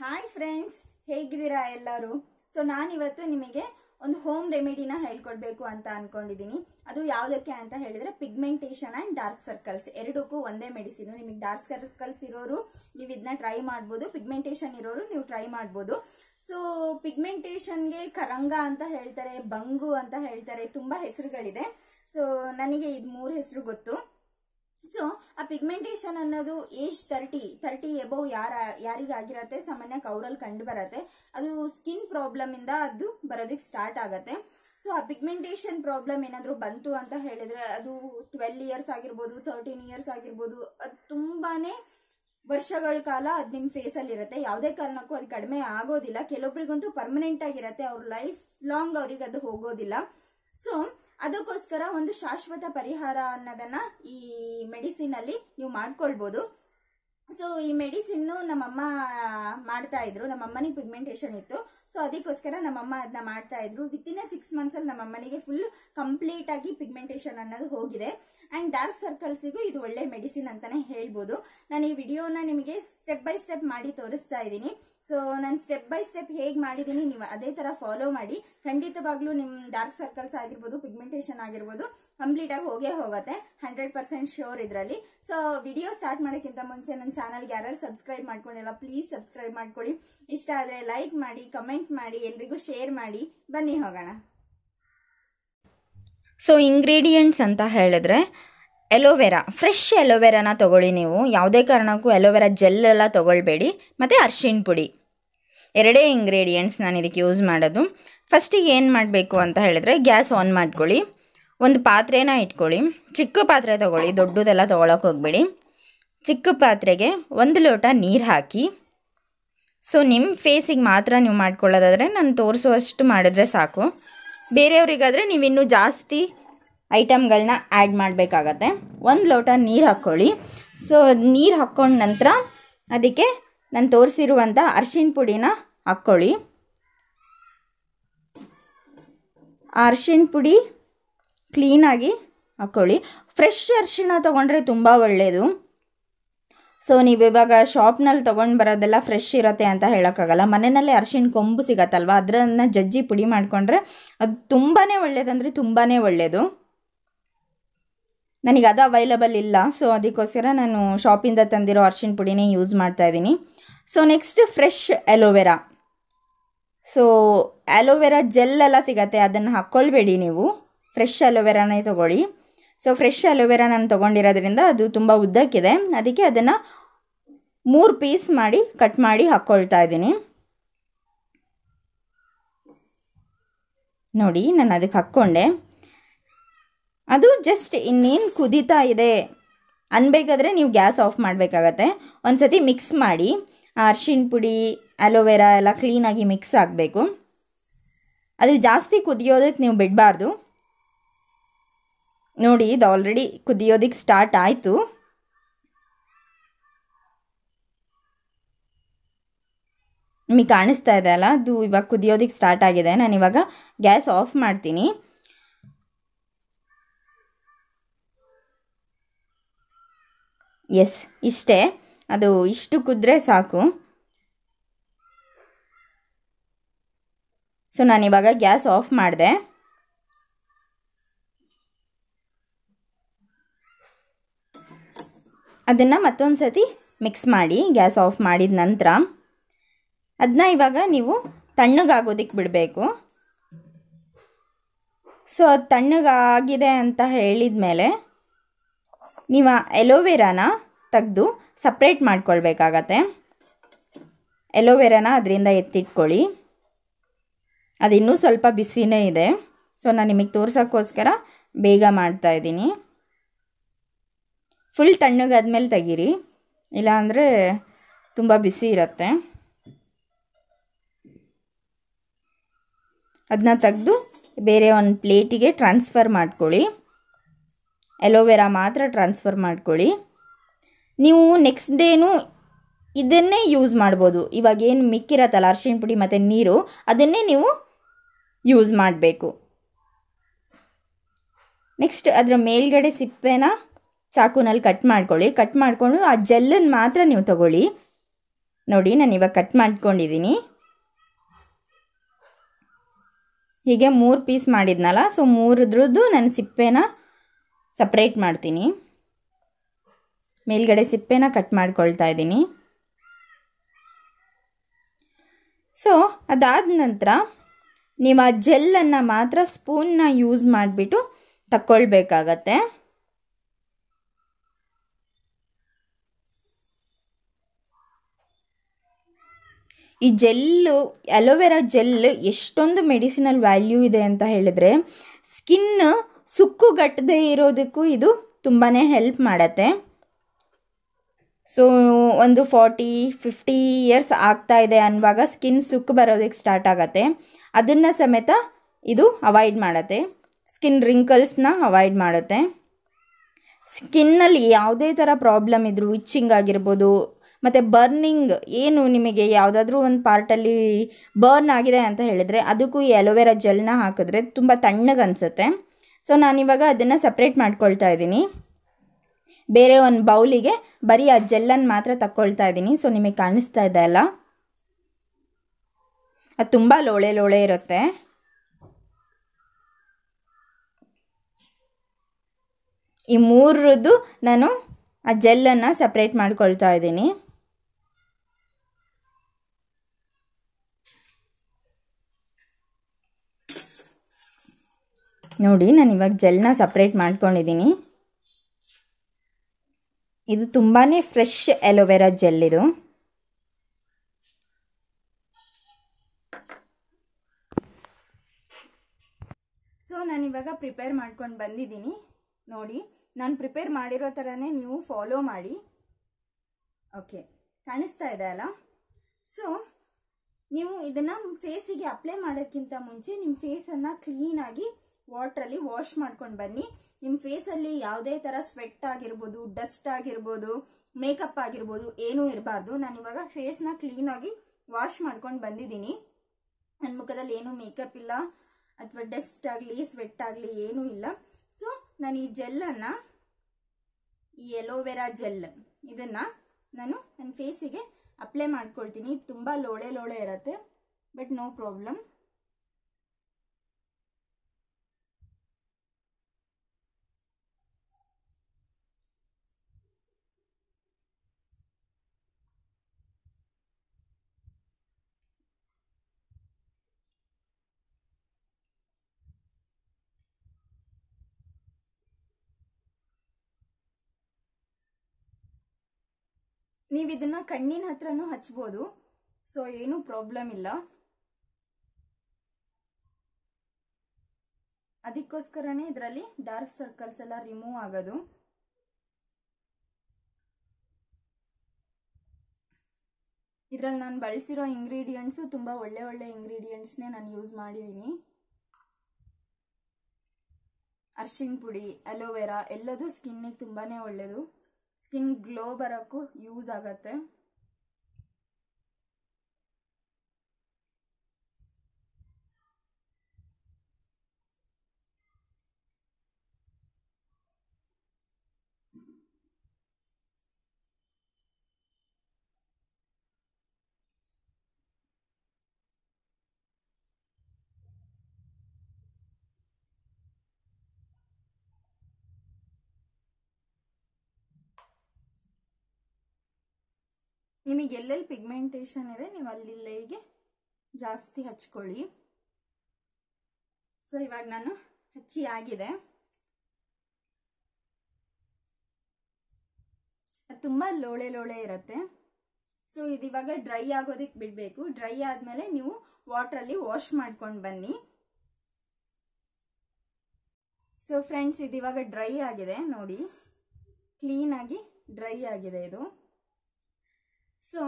hi friends ಹೇಗಿದ್ದೀರಾ ಎಲ್ಲರೂ so ನಾನಿವತ್ತು ನಿಮಗೆ ಒಂದು ಹೋಮ್ ರೆಮಿಡಿನ ಹೇಳ್ಕೊಡ್ಬೇಕು ಅಂತ ಅನ್ಕೊಂಡಿದ್ದೀನಿ ಅದು ಯಾವುದಕ್ಕೆ ಅಂತ ಹೇಳಿದ್ರೆ ಪಿಗ್ಮೆಂಟೇಷನ್ ಅಂಡ್ ಡಾರ್ಕ್ ಸರ್ಕಲ್ಸ್ ಎರಡಕ್ಕೂ ಒಂದೇ ಮೆಡಿಸಿನ್ ನಿಮಗೆ ಡಾರ್ಕ್ ಸರ್ಕಲ್ಸ್ ಇರೋರು ನೀವು ಇದನ್ನ ಟ್ರೈ ಮಾಡ್ಬೋದು ಪಿಗ್ಮೆಂಟೇಷನ್ ಇರೋರು ನೀವು ಟ್ರೈ ಮಾಡ್ಬೋದು ಸೊ ಪಿಗ್ಮೆಂಟೇಷನ್ಗೆ ಕರಂಗ ಅಂತ ಹೇಳ್ತಾರೆ ಬಂಗು ಅಂತ ಹೇಳ್ತಾರೆ ತುಂಬಾ ಹೆಸರುಗಳಿದೆ ಸೊ ನನಗೆ ಇದು ಮೂರು ಹೆಸರು ಗೊತ್ತು ಸೊ ಆ ಪಿಗ್ಮೆಂಟೇಷನ್ ಅನ್ನೋದು ಏಜ್ ತರ್ಟಿ ತರ್ಟಿ ಎಬೋವ್ ಯಾರ ಯಾರಿಗಾಗಿರತ್ತೆ ಸಾಮಾನ್ಯ ಕೌರಲ್ಲಿ ಕಂಡು ಬರತ್ತೆ ಅದು ಸ್ಕಿನ್ ಪ್ರಾಬ್ಲಮ್ ಇಂದ ಅದು ಬರೋದಕ್ಕೆ ಸ್ಟಾರ್ಟ್ ಆಗತ್ತೆ ಸೊ ಆ ಪಿಗ್ಮೆಂಟೇಷನ್ ಪ್ರಾಬ್ಲಮ್ ಏನಾದರೂ ಬಂತು ಅಂತ ಹೇಳಿದ್ರೆ ಅದು ಟ್ವೆಲ್ ಇಯರ್ಸ್ ಆಗಿರ್ಬೋದು ತರ್ಟೀನ್ ಇಯರ್ಸ್ ಆಗಿರ್ಬೋದು ಅದು ತುಂಬಾನೇ ವರ್ಷಗಳ ಕಾಲ ಅದು ನಿಮ್ಮ ಫೇಸಲ್ಲಿ ಇರುತ್ತೆ ಯಾವುದೇ ಕಾರಣಕ್ಕೂ ಅದು ಕಡಿಮೆ ಆಗೋದಿಲ್ಲ ಕೆಲವೊಬ್ರಿಗಂತೂ ಪರ್ಮನೆಂಟ್ ಆಗಿರತ್ತೆ ಅವ್ರ ಲೈಫ್ ಲಾಂಗ್ ಅವ್ರಿಗೆ ಅದು ಹೋಗೋದಿಲ್ಲ ಸೊ ಅದಕ್ಕೋಸ್ಕರ ಒಂದು ಶಾಶ್ವತ ಪರಿಹಾರ ಅನ್ನೋದನ್ನ ಈ ಮೆಡಿಸಿನ್ ಅಲ್ಲಿ ನೀವು ಮಾಡ್ಕೊಳ್ಬಹುದು ಸೊ ಈ ಮೆಡಿಸಿನ್ ನಮ್ಮಮ್ಮ ಮಾಡ್ತಾ ಇದ್ರು ನಮ್ಮಮ್ಮನಿಗೆ ಪಿಗ್ಮೆಂಟೇಷನ್ ಇತ್ತು ಸೊ ಅದಕ್ಕೋಸ್ಕರ ನಮ್ಮಮ್ಮ ಅದನ್ನ ಮಾಡ್ತಾ ಇದ್ರು ವಿತ್ ಇನ್ ಸಿಕ್ಸ್ ಮಂತ್ಸ್ ಅಲ್ಲಿ ನಮ್ಮಮ್ಮನಿಗೆ ಫುಲ್ ಕಂಪ್ಲೀಟ್ ಆಗಿ ಪಿಗ್ಮೆಂಟೇಷನ್ ಅನ್ನೋದು ಹೋಗಿದೆ ಅಂಡ್ ಡಾರ್ಕ್ ಸರ್ಕಲ್ಸಿಗೂ ಇದು ಒಳ್ಳೆ ಮೆಡಿಸಿನ್ ಅಂತಾನೆ ಹೇಳ್ಬೋದು ನಾನು ಈ ವಿಡಿಯೋನ ನಿಮಗೆ ಸ್ಟೆಪ್ ಬೈ ಸ್ಟೆಪ್ ಮಾಡಿ ತೋರಿಸ್ತಾ ಇದ್ದೀನಿ ಸೊ ನಾನು ಸ್ಟೆಪ್ ಬೈ ಸ್ಟೆಪ್ ಹೇಗೆ ಮಾಡಿದ್ದೀನಿ ನೀವು ಅದೇ ತರ ಫಾಲೋ ಮಾಡಿ ಖಂಡಿತವಾಗ್ಲೂ ನಿಮ್ ಡಾರ್ಕ್ ಸರ್ಕಲ್ಸ್ ಆಗಿರ್ಬೋದು ಪಿಗ್ಮೆಂಟೇಷನ್ ಆಗಿರ್ಬೋದು ಕಂಪ್ಲೀಟ್ ಆಗಿ ಹೋಗೇ ಹೋಗುತ್ತೆ ಹಂಡ್ರೆಡ್ ಪರ್ಸೆಂಟ್ ಶೋರ್ ಇದರಲ್ಲಿ ಸೊ ವಿಡಿಯೋ ಸ್ಟಾರ್ಟ್ ಮಾಡೋಕ್ಕಿಂತ ಮುಂಚೆ ನನ್ನ ಚಾನಲ್ಗೆ ಯಾರು ಸಬ್ಸ್ಕ್ರೈಬ್ ಮಾಡ್ಕೊಂಡಿಲ್ಲ ಪ್ಲೀಸ್ ಸಬ್ಸ್ಕ್ರೈಬ್ ಮಾಡ್ಕೊಳ್ಳಿ ಇಷ್ಟ ಆದರೆ ಲೈಕ್ ಮಾಡಿ ಕಮೆಂಟ್ ಮಾಡಿ ಎಲ್ರಿಗೂ ಶೇರ್ ಮಾಡಿ ಬನ್ನಿ ಹೋಗೋಣ ಸೊ ಇಂಗ್ರೀಡಿಯೆಂಟ್ಸ್ ಅಂತ ಹೇಳಿದ್ರೆ ಎಲೋವೆರಾ ಫ್ರೆಶ್ ಎಲೋವೆರಾನ ತೊಗೊಳ್ಳಿ ನೀವು ಯಾವುದೇ ಕಾರಣಕ್ಕೂ ಎಲೋವೆರಾ ಜೆಲ್ ಎಲ್ಲ ತೊಗೊಳ್ಬೇಡಿ ಮತ್ತು ಅರ್ಶಿಣ ಪುಡಿ ಎರಡೇ ಇಂಗ್ರೀಡಿಯೆಂಟ್ಸ್ ನಾನು ಇದಕ್ಕೆ ಯೂಸ್ ಮಾಡೋದು ಫಸ್ಟಿಗೆ ಏನು ಮಾಡಬೇಕು ಅಂತ ಹೇಳಿದ್ರೆ ಗ್ಯಾಸ್ ಆನ್ ಮಾಡ್ಕೊಳ್ಳಿ ಒಂದು ಪಾತ್ರೆನ ಇಟ್ಕೊಳ್ಳಿ ಚಿಕ್ಕ ಪಾತ್ರೆ ತೊಗೊಳ್ಳಿ ದೊಡ್ಡದೆಲ್ಲ ತೊಗೊಳಕ್ಕೆ ಹೋಗಬೇಡಿ ಚಿಕ್ಕ ಪಾತ್ರೆಗೆ ಒಂದು ಲೋಟ ನೀರು ಹಾಕಿ ಸೊ ನಿಮ್ಮ ಫೇಸಿಗೆ ಮಾತ್ರ ನೀವು ಮಾಡ್ಕೊಳ್ಳೋದಾದರೆ ನಾನು ತೋರಿಸುವಷ್ಟು ಮಾಡಿದ್ರೆ ಸಾಕು ಬೇರೆಯವರಿಗಾದರೆ ನೀವಿನ್ನೂ ಜಾಸ್ತಿ ಐಟಮ್ಗಳನ್ನ ಆ್ಯಡ್ ಮಾಡಬೇಕಾಗತ್ತೆ ಒಂದು ಲೋಟ ನೀರು ಹಾಕ್ಕೊಳ್ಳಿ ಸೊ ನೀರು ಹಾಕ್ಕೊಂಡ ನಂತರ ಅದಕ್ಕೆ ನಾನು ತೋರಿಸಿರುವಂಥ ಅರ್ಶಿಣ ಪುಡಿನ ಹಾಕ್ಕೊಳ್ಳಿ ಅರ್ಶಿಣ ಪುಡಿ ಕ್ಲೀನಾಗಿ ಹಾಕ್ಕೊಳ್ಳಿ ಫ್ರೆಶ್ ಅರ್ಶಿಣ ತೊಗೊಂಡ್ರೆ ತುಂಬ ಒಳ್ಳೆಯದು ಸೊ ನೀವು ಇವಾಗ ಶಾಪ್ನಲ್ಲಿ ತೊಗೊಂಡು ಬರೋದೆಲ್ಲ ಫ್ರೆಶ್ ಇರುತ್ತೆ ಅಂತ ಹೇಳೋಕ್ಕಾಗಲ್ಲ ಮನೆಯಲ್ಲೇ ಅರ್ಶಿಣ ಕೊಂಬು ಸಿಗತ್ತಲ್ವ ಅದರನ್ನು ಜಜ್ಜಿ ಪುಡಿ ಮಾಡಿಕೊಂಡ್ರೆ ಅದು ತುಂಬಾ ಒಳ್ಳೆಯದಂದರೆ ತುಂಬಾ ಒಳ್ಳೆಯದು ನನಗೆ ಅದು ಅವೈಲಬಲ್ ಇಲ್ಲ ಸೊ ಅದಕ್ಕೋಸ್ಕರ ನಾನು ಶಾಪಿಂದ ತಂದಿರೋ ಅರ್ಶಿಣ ಪುಡಿನೇ ಯೂಸ್ ಮಾಡ್ತಾ ಇದ್ದೀನಿ so next fresh aloe vera so aloe vera gel ಎಲ್ಲ ಸಿಗತ್ತೆ ಅದನ್ನು ಹಾಕ್ಕೊಳ್ಬೇಡಿ ನೀವು ಫ್ರೆಶ್ ಅಲೋವೆರಾನೇ ತೊಗೊಳ್ಳಿ ಸೊ ಫ್ರೆಶ್ ಅಲೋವೆರಾ ನಾನು ತೊಗೊಂಡಿರೋದ್ರಿಂದ ಅದು ತುಂಬ ಉದ್ದಕ್ಕಿದೆ ಅದಕ್ಕೆ ಅದನ್ನು ಮೂರು ಪೀಸ್ ಮಾಡಿ ಕಟ್ ಮಾಡಿ ಹಾಕ್ಕೊಳ್ತಾ ಇದ್ದೀನಿ ನೋಡಿ ನಾನು ಅದಕ್ಕೆ ಹಾಕ್ಕೊಂಡೆ ಅದು ಜಸ್ಟ್ ಇನ್ನೇನು ಕುದೀತಾ ಇದೆ ಅನ್ಬೇಕಾದ್ರೆ ನೀವು ಗ್ಯಾಸ್ ಆಫ್ ಮಾಡಬೇಕಾಗತ್ತೆ ಒಂದು ಸತಿ ಮಿಕ್ಸ್ ಮಾಡಿ ಅರ್ಶಿನ ಪುಡಿ ಅಲೋವೆರಾ ಎಲ್ಲ ಕ್ಲೀನಾಗಿ ಮಿಕ್ಸ್ ಆಗಬೇಕು ಅದು ಜಾಸ್ತಿ ಕುದಿಯೋದಕ್ಕೆ ನೀವು ಬಿಡಬಾರ್ದು ನೋಡಿ ಇದು ಆಲ್ರೆಡಿ ಕುದಿಯೋದಕ್ಕೆ ಸ್ಟಾರ್ಟ್ ಆಯಿತು ನಿಮಗೆ ಕಾಣಿಸ್ತಾ ಇದೆ ಅಲ್ಲ ಅದು ಇವಾಗ ಕುದಿಯೋದಕ್ಕೆ ಸ್ಟಾರ್ಟ್ ಆಗಿದೆ ನಾನು ಇವಾಗ ಗ್ಯಾಸ್ ಆಫ್ ಮಾಡ್ತೀನಿ ಎಸ್ ಇಷ್ಟೇ ಅದು ಇಷ್ಟು ಕುದ್ರೆ ಸಾಕು ಸೊ ನಾನಿವಾಗ ಗ್ಯಾಸ್ ಆಫ್ ಮಾಡಿದೆ ಅದನ್ನು ಮತ್ತೊಂದು ಸತಿ ಮಿಕ್ಸ್ ಮಾಡಿ ಗ್ಯಾಸ್ ಆಫ್ ಮಾಡಿದ ನಂತರ ಅದನ್ನ ಇವಾಗ ನೀವು ತಣ್ಣಗಾಗೋದಿಕ್ಕೆ ಬಿಡಬೇಕು ಸೊ ಅದು ತಣ್ಣಗಾಗಿದೆ ಅಂತ ಹೇಳಿದ ಮೇಲೆ ನೀವು ಎಲೋವೆರಾನ ತೆಗೆದು ಸಪ್ರೇಟ್ ಮಾಡ್ಕೊಳ್ಬೇಕಾಗತ್ತೆ ಎಲೋವೆರಾನ ಅದರಿಂದ ಎತ್ತಿಟ್ಕೊಳ್ಳಿ ಅದು ಇನ್ನೂ ಸ್ವಲ್ಪ ಬಿಸಿನೇ ಇದೆ ಸೊ ನಾನು ನಿಮಗೆ ತೋರ್ಸೋಕ್ಕೋಸ್ಕರ ಬೇಗ ಮಾಡ್ತಾ ಇದ್ದೀನಿ ಫುಲ್ ಮೇಲೆ ತೆಗೀರಿ ಇಲ್ಲಾಂದರೆ ತುಂಬ ಬಿಸಿ ಇರುತ್ತೆ ಅದನ್ನ ತೆಗೆದು ಬೇರೆ ಒಂದು ಪ್ಲೇಟಿಗೆ ಟ್ರಾನ್ಸ್ಫರ್ ಮಾಡ್ಕೊಳ್ಳಿ ಎಲೋವೆರಾ ಮಾತ್ರ ಟ್ರಾನ್ಸ್ಫರ್ ಮಾಡ್ಕೊಳ್ಳಿ ನೀವು ನೆಕ್ಸ್ಟ್ ಡೇನೂ ಇದನ್ನೇ ಯೂಸ್ ಮಾಡ್ಬೋದು ಇವಾಗ ಏನು ಮಿಕ್ಕಿರತ್ತಲ್ಲ ಅರ್ಶಿನ ಪುಡಿ ಮತ್ತು ನೀರು ಅದನ್ನೇ ನೀವು ಯೂಸ್ ಮಾಡಬೇಕು ನೆಕ್ಸ್ಟ್ ಅದರ ಮೇಲ್ಗಡೆ ಸಿಪ್ಪೆನ ಚಾಕುನಲ್ಲಿ ಕಟ್ ಮಾಡ್ಕೊಳ್ಳಿ ಕಟ್ ಮಾಡಿಕೊಂಡು ಆ ಜೆಲ್ಲನ್ನು ಮಾತ್ರ ನೀವು ತಗೊಳ್ಳಿ ನೋಡಿ ನಾನು ಇವಾಗ ಕಟ್ ಮಾಡ್ಕೊಂಡಿದ್ದೀನಿ ಹೀಗೆ ಮೂರು ಪೀಸ್ ಮಾಡಿದ್ನಲ್ಲ ಸೊ ಮೂರದ್ರದ್ದು ನಾನು ಸಿಪ್ಪೆನ ಸಪ್ರೇಟ್ ಮಾಡ್ತೀನಿ ಮೇಲ್ಗಡೆ ಸಿಪ್ಪೆನ ಕಟ್ ಮಾಡ್ಕೊಳ್ತಾ ಇದ್ದೀನಿ ಸೊ ಅದಾದ ನಂತರ ನೀವು ಆ ಜೆಲ್ಲನ್ನು ಮಾತ್ರ ಸ್ಪೂನ್ನ ಯೂಸ್ ಮಾಡಿಬಿಟ್ಟು ತಕ್ಕೊಳ್ಬೇಕಾಗತ್ತೆ ಈ ಜೆಲ್ಲು ಅಲೋವೆರಾ ಜೆಲ್ ಎಷ್ಟೊಂದು ಮೆಡಿಸಿನಲ್ ವ್ಯಾಲ್ಯೂ ಇದೆ ಅಂತ ಹೇಳಿದರೆ ಸ್ಕಿನ್ ಸುಕ್ಕುಗಟ್ಟದೇ ಇರೋದಕ್ಕೂ ಇದು ತುಂಬಾ ಹೆಲ್ಪ್ ಮಾಡತ್ತೆ ಸೊ ಒಂದು ಫಾರ್ಟಿ ಫಿಫ್ಟಿ ಇಯರ್ಸ್ ಆಗ್ತಾ ಇದೆ ಅನ್ನುವಾಗ ಸ್ಕಿನ್ ಸುಕ್ಕು ಬರೋದಕ್ಕೆ ಸ್ಟಾರ್ಟ್ ಆಗುತ್ತೆ ಅದನ್ನು ಸಮೇತ ಇದು ಅವಾಯ್ಡ್ ಮಾಡುತ್ತೆ ಸ್ಕಿನ್ ರಿಂಕಲ್ಸ್ನ ಅವಾಯ್ಡ್ ಮಾಡುತ್ತೆ ಸ್ಕಿನ್ನಲ್ಲಿ ಯಾವುದೇ ಥರ ಪ್ರಾಬ್ಲಮ್ ಇದ್ದರೂ ಇಚ್ಚಿಂಗ್ ಆಗಿರ್ಬೋದು ಮತ್ತು ಬರ್ನಿಂಗ್ ಏನು ನಿಮಗೆ ಯಾವುದಾದ್ರೂ ಒಂದು ಪಾರ್ಟಲ್ಲಿ ಬರ್ನ್ ಆಗಿದೆ ಅಂತ ಹೇಳಿದರೆ ಅದಕ್ಕೂ ಈ ಅಲೋವೆರಾ ಜೆಲ್ನ ಹಾಕಿದ್ರೆ ತುಂಬ ತಣ್ಣಗೆ ಅನಿಸುತ್ತೆ ಸೊ ನಾನಿವಾಗ ಅದನ್ನು ಸಪ್ರೇಟ್ ಮಾಡ್ಕೊಳ್ತಾ ಇದ್ದೀನಿ ಬೇರೆ ಒಂದು ಬೌಲಿಗೆ ಬರೀ ಆ ಜೆಲ್ಲನ್ನು ಮಾತ್ರ ತಕ್ಕೊಳ್ತಾ ಇದ್ದೀನಿ ಸೊ ನಿಮಗೆ ಕಾಣಿಸ್ತಾ ಇದೆ ಅಲ್ಲ ಅದು ತುಂಬ ಲೋಳೆ ಲೋಳೆ ಇರುತ್ತೆ ಈ ಮೂರದ್ದು ನಾನು ಆ ಜೆಲ್ಲನ್ನು ಸಪ್ರೇಟ್ ಮಾಡ್ಕೊಳ್ತಾ ಇದ್ದೀನಿ ನೋಡಿ ನಾನು ಇವಾಗ ಜೆಲ್ನ ಸಪ್ರೇಟ್ ಮಾಡ್ಕೊಂಡಿದ್ದೀನಿ ಇದು ತುಂಬಾ ಫ್ರೆಶ್ ಎಲೋವೆರಾ ಜೆಲ್ ಇದು ಸೊ ನಾನಿವಾಗ ಪ್ರಿಪೇರ್ ಮಾಡ್ಕೊಂಡು ಬಂದಿದ್ದೀನಿ ನೋಡಿ ನಾನು ಪ್ರಿಪೇರ್ ಮಾಡಿರೋ ಥರನೇ ನೀವು ಫಾಲೋ ಮಾಡಿ ಓಕೆ ಕಾಣಿಸ್ತಾ ಇದೆ ಅಲ್ಲ ಸೊ ನೀವು ಇದನ್ನು ಫೇಸಿಗೆ ಅಪ್ಲೈ ಮಾಡೋಕ್ಕಿಂತ ಮುಂಚೆ ನಿಮ್ಮ ಫೇಸನ್ನು ಕ್ಲೀನಾಗಿ ವಾಟ್ರಲ್ಲಿ ವಾಶ್ ಮಾಡ್ಕೊಂಡು ಬನ್ನಿ ನಿಮ್ಮ ಅಲ್ಲಿ ಯಾವುದೇ ತರ ಸ್ವೆಟ್ ಆಗಿರ್ಬೋದು ಡಸ್ಟ್ ಆಗಿರ್ಬೋದು ಮೇಕಪ್ ಆಗಿರ್ಬೋದು ಏನೂ ಇರಬಾರ್ದು ನಾನು ಇವಾಗ ಕ್ಲೀನ್ ಆಗಿ ವಾಶ್ ಮಾಡ್ಕೊಂಡು ಬಂದಿದ್ದೀನಿ ನನ್ನ ಮುಖದಲ್ಲಿ ಏನು ಮೇಕಪ್ ಇಲ್ಲ ಅಥವಾ ಡಸ್ಟ್ ಆಗಲಿ ಸ್ವೆಟ್ ಆಗಲಿ ಏನೂ ಇಲ್ಲ ಸೊ ನಾನು ಈ ಜೆಲ್ಲನ್ನು ಈ ಎಲೋವೆರಾ ಜೆಲ್ ಇದನ್ನ ನಾನು ನನ್ನ ಫೇಸಿಗೆ ಅಪ್ಲೈ ಮಾಡ್ಕೊಳ್ತೀನಿ ತುಂಬಾ ಲೋಳೆ ಲೋಳೆ ಇರತ್ತೆ ಬಟ್ ನೋ ಪ್ರಾಬ್ಲಮ್ ನೀವು ಇದನ್ನ ಕಣ್ಣಿನ ಹತ್ರನೂ ಹಚ್ಬೋದು ಸೊ ಏನೂ ಪ್ರಾಬ್ಲಮ್ ಇಲ್ಲ ಅದಕ್ಕೋಸ್ಕರನೇ ಇದರಲ್ಲಿ ಡಾರ್ಕ್ ಸರ್ಕಲ್ಸ್ ಎಲ್ಲ ರಿಮೂವ್ ಆಗೋದು ಇದರಲ್ಲಿ ನಾನು ಬಳಸಿರೋ ಇಂಗ್ರೀಡಿಯೆಂಟ್ಸು ತುಂಬ ಒಳ್ಳೆ ಒಳ್ಳೆ ಇಂಗ್ರೀಡಿಯೆಂಟ್ಸ್ನೇ ನಾನು ಯೂಸ್ ಮಾಡಿದ್ದೀನಿ ಅರ್ಶಿನ್ ಪುಡಿ ಅಲೋವೆರಾ ಎಲ್ಲದೂ ಸ್ಕಿನ್ನಿಗೆ ತುಂಬಾ ಒಳ್ಳೆಯದು ಸ್ಕಿನ್ ಗ್ಲೋ ಬರೋಕ್ಕೂ ಯೂಸ್ ಆಗುತ್ತೆ ನಿಮಗೆ ಎಲ್ಲೆಲ್ಲಿ ಪಿಗ್ಮೆಂಟೇಷನ್ ಇದೆ ನೀವು ಅಲ್ಲಿಗೆ ಜಾಸ್ತಿ ಹಚ್ಕೊಳ್ಳಿ ಸೊ ಇವಾಗ ನಾನು ಹಚ್ಚಿ ಆಗಿದೆ ತುಂಬ ಲೋಳೆ ಲೋಳೆ ಇರುತ್ತೆ ಸೊ ಇದು ಇವಾಗ ಡ್ರೈ ಆಗೋದಕ್ಕೆ ಬಿಡಬೇಕು ಡ್ರೈ ಆದಮೇಲೆ ನೀವು ವಾಟ್ರಲ್ಲಿ ವಾಶ್ ಮಾಡ್ಕೊಂಡು ಬನ್ನಿ ಸೊ ಫ್ರೆಂಡ್ಸ್ ಇದು ಇವಾಗ ಡ್ರೈ ಆಗಿದೆ ನೋಡಿ ಕ್ಲೀನಾಗಿ ಡ್ರೈ ಆಗಿದೆ ಇದು ಸೊ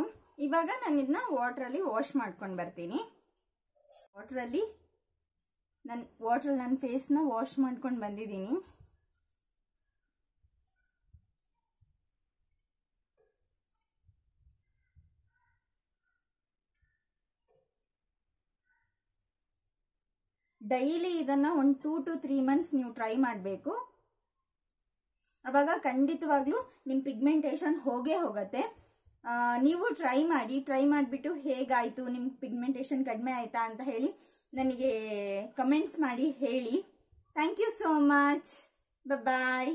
ಇವಾಗ ನಾನು ಇದನ್ನ ವಾಟ್ರಲ್ಲಿ ವಾಶ್ ಮಾಡ್ಕೊಂಡು ಬರ್ತೀನಿ ವಾಟ್ರಲ್ಲಿ ನನ್ನ ವಾಟ್ರಲ್ಲಿ ನನ್ನ ಫೇಸ್ನ ವಾಶ್ ಮಾಡ್ಕೊಂಡು ಬಂದಿದ್ದೀನಿ ಡೈಲಿ ಇದನ್ನ ಒಂದು ಟೂ ಟು ತ್ರೀ ಮಂತ್ಸ್ ನೀವು ಟ್ರೈ ಮಾಡಬೇಕು ಅವಾಗ ಖಂಡಿತವಾಗ್ಲೂ ನಿಮ್ಮ ಪಿಗ್ಮೆಂಟೇಷನ್ ಹೋಗೇ ಹೋಗತ್ತೆ ನೀವು ಟ್ರೈ ಮಾಡಿ ಟ್ರೈ ಮಾಡಿಬಿಟ್ಟು ಹೇಗಾಯಿತು ನಿಮ್ಗೆ ಪಿಗ್ಮೆಂಟೇಷನ್ ಕಡಿಮೆ ಆಯಿತಾ ಅಂತ ಹೇಳಿ ನನಗೆ ಕಮೆಂಟ್ಸ್ ಮಾಡಿ ಹೇಳಿ thank you so much bye